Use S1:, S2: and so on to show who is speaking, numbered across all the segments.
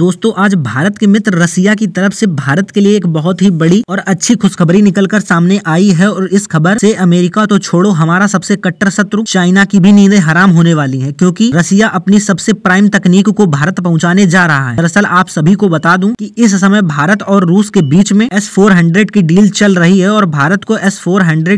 S1: दोस्तों आज भारत के मित्र रसिया की तरफ से भारत के लिए एक बहुत ही बड़ी और अच्छी खुशखबरी निकलकर सामने आई है और इस खबर से अमेरिका तो छोड़ो हमारा सबसे कट्टर शत्रु चाइना की भी नींदें हराम होने वाली है क्योंकि रसिया अपनी सबसे प्राइम तकनीक को भारत पहुंचाने जा रहा है दरअसल आप सभी को बता दूं कि इस समय भारत और रूस के बीच में एस की डील चल रही है और भारत को एस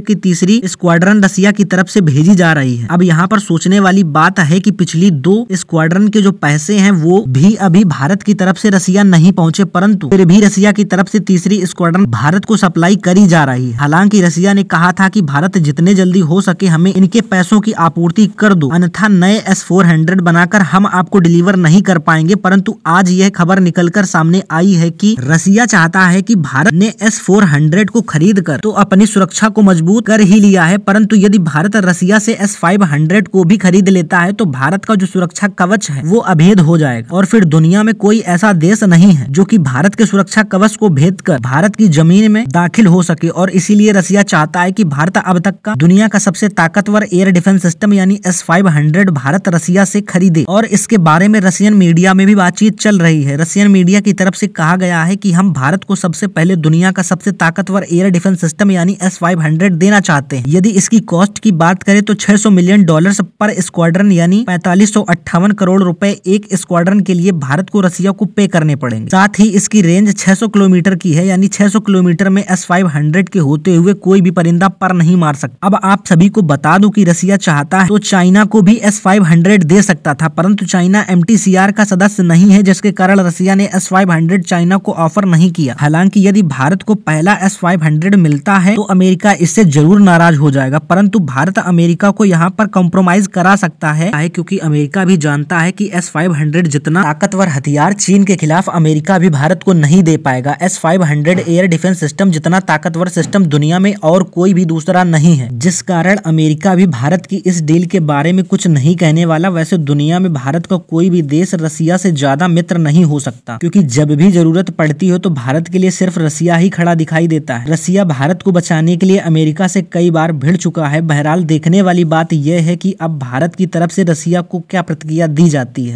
S1: की तीसरी स्क्वाड्रन रसिया की तरफ से भेजी जा रही है अब यहाँ पर सोचने वाली बात है की पिछली दो स्क्वाड्रन के जो पैसे है वो भी अभी भारत की तरफ से रसिया नहीं पहुंचे परंतु फिर भी रसिया की तरफ से तीसरी स्क्वाड्रन भारत को सप्लाई करी जा रही है हालांकि रसिया ने कहा था कि भारत जितने जल्दी हो सके हमें इनके पैसों की आपूर्ति कर दो अन्यथा नए एस फोर हंड्रेड बनाकर हम आपको डिलीवर नहीं कर पाएंगे परंतु आज यह खबर कर सामने आई है की रसिया चाहता है की भारत ने एस फोर हंड्रेड को खरीद कर तो अपनी सुरक्षा को मजबूत कर ही लिया है परंतु यदि भारत रसिया से एस फाइव हंड्रेड को भी खरीद लेता है तो भारत का जो सुरक्षा कवच है वो अभेद हो जाएगा और फिर दुनिया में कोई कोई ऐसा देश नहीं है जो कि भारत के सुरक्षा कवच को भेद कर भारत की जमीन में दाखिल हो सके और इसीलिए रसिया चाहता है कि भारत अब तक का दुनिया का सबसे ताकतवर एयर डिफेंस सिस्टम यानी S five hundred Bharat Russia से खरीदे और इसके बारे में रसियन मीडिया में भी बातचीत चल रही है रसियन मीडिया की तरफ से कहा गया है कि हम भारत को सबसे पहले दुनिया का सबसे ताकतवर एयर डिफेंस सिस्टम यानी एस फाइव हंड्रेड देना चाहते हैं यदि इसकी कॉस्ट की बात करें तो सौ मिलियन डॉलर पर स्क्वाड्रन यानी अट्ठावन करोड़ रूपए एक स्क्वाड्रन के लिए भारत को एसआरसी को पे करने पड़ेंगे साथ ही इसकी रेंज 600 किलोमीटर की है यानी 600 किलोमीटर में एस फाइव के होते हुए कोई भी परिंदा पर नहीं मार सकता अब आप सभी को बता दूं कि रसिया चाहता है तो चाइना को भी एस फाइव दे सकता था परंतु चाइना एम का सदस्य नहीं है जिसके कारण रसिया ने एस फाइव चाइना को ऑफर नहीं किया हालांकि यदि भारत को पहला एस फाइव मिलता है तो अमेरिका इससे जरूर नाराज हो जाएगा परंतु भारत अमेरिका को यहाँ पर कॉम्प्रोमाइज करा सकता है क्योंकि अमेरिका भी जानता है की एस 500 जितना ताकतवर हथियार हथियार चीन के खिलाफ अमेरिका भी भारत को नहीं दे पाएगा S five hundred air defence system जितना ताकतवर सिस्टम दुनिया में और कोई भी दूसरा नहीं है जिस कारण अमेरिका भी भारत की इस डील के बारे में कुछ नहीं कहने वाला वैसे दुनिया में भारत का कोई भी देश रसिया से ज्यादा मित्र नहीं हो सकता क्योंकि जब भी जरूरत पड़ती हो तो भारत के लिए सिर्फ रसिया ही खड़ा दिखाई देता है रसिया भारत को बचाने के लिए अमेरिका से कई बार भिड़ चुका है बहरहाल देखने वाली बात यह है कि अब भारत की तरफ से रसिया को क्या प्रतिक्रिया दी जाती है